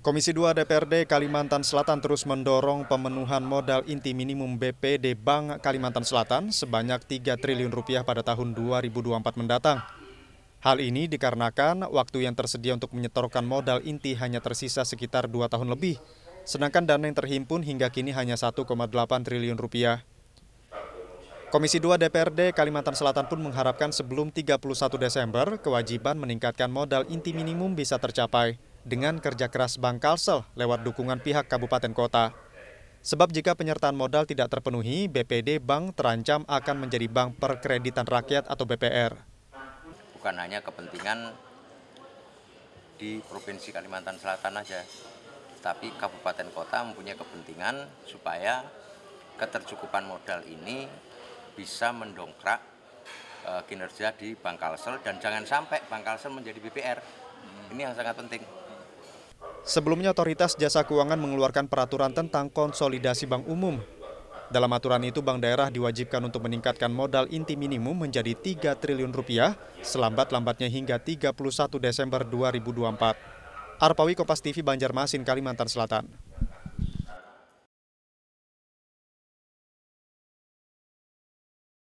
Komisi 2 DPRD Kalimantan Selatan terus mendorong pemenuhan modal inti minimum BPD Bank Kalimantan Selatan sebanyak 3 triliun rupiah pada tahun 2024 mendatang. Hal ini dikarenakan waktu yang tersedia untuk menyetorkan modal inti hanya tersisa sekitar 2 tahun lebih, sedangkan dana yang terhimpun hingga kini hanya 1,8 triliun rupiah. Komisi 2 DPRD Kalimantan Selatan pun mengharapkan sebelum 31 Desember, kewajiban meningkatkan modal inti minimum bisa tercapai dengan kerja keras Bank Kalsel lewat dukungan pihak kabupaten kota. Sebab jika penyertaan modal tidak terpenuhi, BPD Bank terancam akan menjadi Bank Perkreditan Rakyat atau BPR. Bukan hanya kepentingan di Provinsi Kalimantan Selatan saja, tapi kabupaten kota mempunyai kepentingan supaya ketercukupan modal ini bisa mendongkrak uh, kinerja di Bank Kalsel dan jangan sampai Bank Kalsel menjadi BPR. Ini yang sangat penting. Sebelumnya otoritas jasa keuangan mengeluarkan peraturan tentang konsolidasi bank umum. Dalam aturan itu bank daerah diwajibkan untuk meningkatkan modal inti minimum menjadi 3 triliun rupiah selambat-lambatnya hingga 31 Desember 2024. Arpawi Kompas TV Banjarmasin Kalimantan Selatan.